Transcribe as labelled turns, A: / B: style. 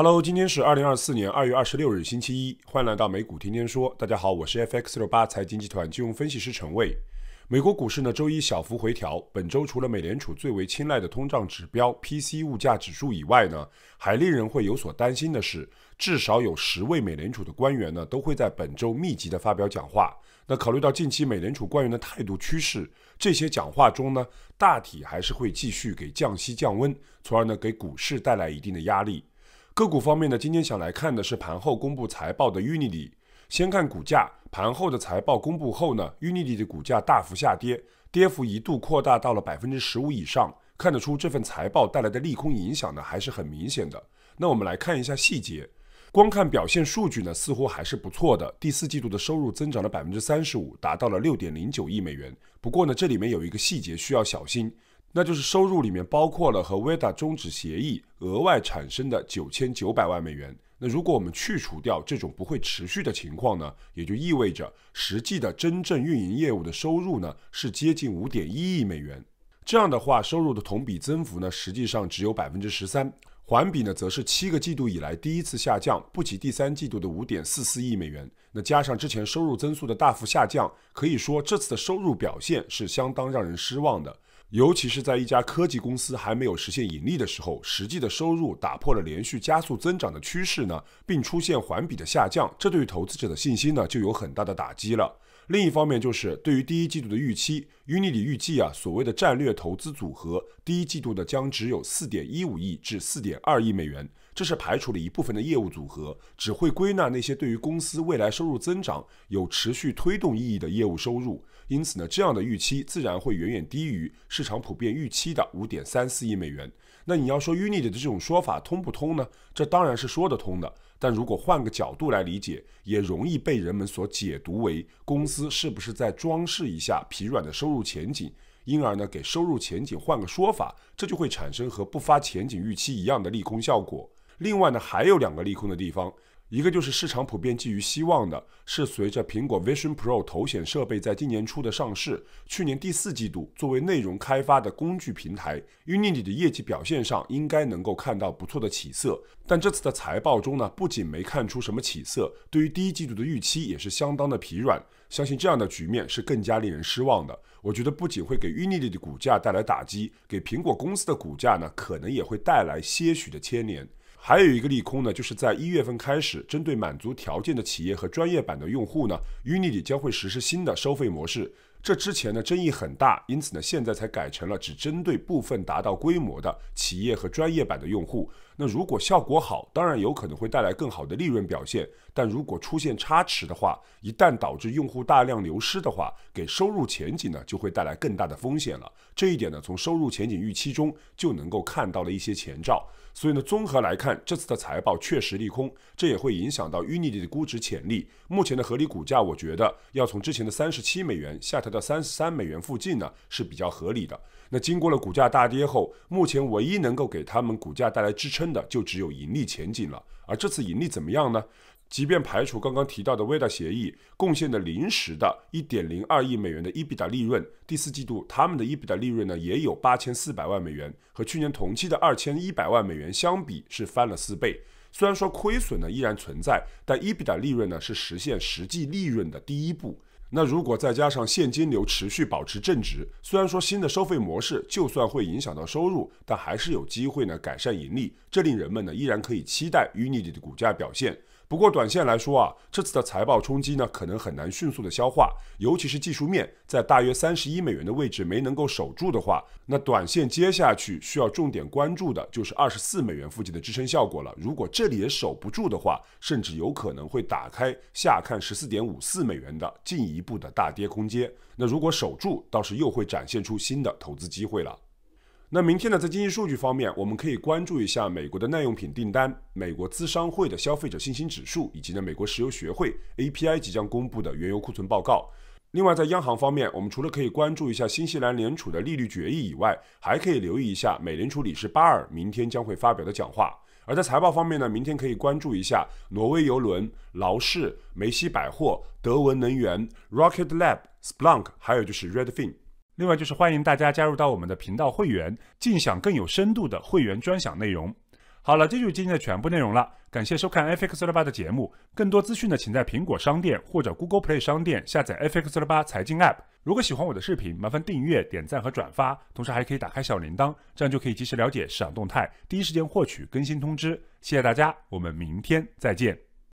A: Hello，今天是二零二四年二月二十六日，星期一，欢迎来到美股天天说。大家好，我是 FX 六八财经集团金融分析师陈卫。美国股市呢周一小幅回调。本周除了美联储最为青睐的通胀指标 p c 物价指数以外呢，还令人会有所担心的是，至少有十位美联储的官员呢都会在本周密集的发表讲话。那考虑到近期美联储官员的态度趋势，这些讲话中呢，大体还是会继续给降息降温，从而呢给股市带来一定的压力。个股方面呢，今天想来看的是盘后公布财报的 Unity。先看股价，盘后的财报公布后呢，u n i t y 的股价大幅下跌，跌幅一度扩大到了百分之十五以上，看得出这份财报带来的利空影响呢还是很明显的。那我们来看一下细节，光看表现数据呢似乎还是不错的，第四季度的收入增长了百分之三十五，达到了六点零九亿美元。不过呢，这里面有一个细节需要小心。那就是收入里面包括了和 Veda 终止协议额外产生的九千九百万美元。那如果我们去除掉这种不会持续的情况呢，也就意味着实际的真正运营业务的收入呢是接近五点一亿美元。这样的话，收入的同比增幅呢实际上只有百分之十三，环比呢则是七个季度以来第一次下降，不及第三季度的五点四四亿美元。那加上之前收入增速的大幅下降，可以说这次的收入表现是相当让人失望的。尤其是在一家科技公司还没有实现盈利的时候，实际的收入打破了连续加速增长的趋势呢，并出现环比的下降，这对于投资者的信心呢就有很大的打击了。另一方面，就是对于第一季度的预期，u n i t y 预计啊，所谓的战略投资组合第一季度的将只有四点一五亿至四点二亿美元。这是排除了一部分的业务组合，只会归纳那些对于公司未来收入增长有持续推动意义的业务收入。因此呢，这样的预期自然会远远低于市场普遍预期的五点三四亿美元。那你要说 u n i t 的这种说法通不通呢？这当然是说得通的。但如果换个角度来理解，也容易被人们所解读为公司是不是在装饰一下疲软的收入前景，因而呢给收入前景换个说法，这就会产生和不发前景预期一样的利空效果。另外呢，还有两个利空的地方，一个就是市场普遍寄予希望的是，随着苹果 Vision Pro 头显设备在今年初的上市，去年第四季度作为内容开发的工具平台 Unity 的业绩表现上应该能够看到不错的起色。但这次的财报中呢，不仅没看出什么起色，对于第一季度的预期也是相当的疲软。相信这样的局面是更加令人失望的。我觉得不仅会给 Unity 的股价带来打击，给苹果公司的股价呢，可能也会带来些许的牵连。还有一个利空呢，就是在一月份开始，针对满足条件的企业和专业版的用户呢，Unity 将会实施新的收费模式。这之前呢争议很大，因此呢现在才改成了只针对部分达到规模的企业和专业版的用户。那如果效果好，当然有可能会带来更好的利润表现；但如果出现差池的话，一旦导致用户大量流失的话，给收入前景呢就会带来更大的风险了。这一点呢从收入前景预期中就能够看到了一些前兆。所以呢综合来看，这次的财报确实利空，这也会影响到 Unity 的估值潜力。目前的合理股价，我觉得要从之前的三十七美元下。调。到三十三美元附近呢是比较合理的。那经过了股价大跌后，目前唯一能够给他们股价带来支撑的，就只有盈利前景了。而这次盈利怎么样呢？即便排除刚刚提到的微 i 协议贡献的临时的一点零二亿美元的 EBITDA 利润，第四季度他们的 EBITDA 利润呢也有八千四百万美元，和去年同期的二千一百万美元相比是翻了四倍。虽然说亏损呢依然存在，但 EBITDA 利润呢是实现实际利润的第一步。那如果再加上现金流持续保持正值，虽然说新的收费模式就算会影响到收入，但还是有机会呢改善盈利，这令人们呢依然可以期待 u n i t y 的股价表现。不过，短线来说啊，这次的财报冲击呢，可能很难迅速的消化，尤其是技术面在大约三十一美元的位置没能够守住的话，那短线接下去需要重点关注的就是二十四美元附近的支撑效果了。如果这里也守不住的话，甚至有可能会打开下看十四点五四美元的进一步的大跌空间。那如果守住，倒是又会展现出新的投资机会了。那明天呢，在经济数据方面，我们可以关注一下美国的耐用品订单、美国资商会的消费者信心指数，以及呢美国石油学会 API 即将公布的原油库存报告。另外，在央行方面，我们除了可以关注一下新西兰联储的利率决议以外，还可以留意一下美联储理事巴尔明天将会发表的讲话。而在财报方面呢，明天可以关注一下挪威邮轮劳氏、梅西百货、德文能源、Rocket Lab、Splunk，还有就是 Redfin。另外就是欢迎大家加入到我们的频道会员，尽享更有深度的会员专享内容。好了，这就是今天的全部内容了。感谢收看 FX 八的节目，更多资讯呢，请在苹果商店或者 Google Play 商店下载 FX 八财经 App。如果喜欢我的视频，麻烦订阅、点赞和转发，同时还可以打开小铃铛，这样就可以及时了解市场动态，第一时间获取更新通知。谢谢大家，我们明天再见。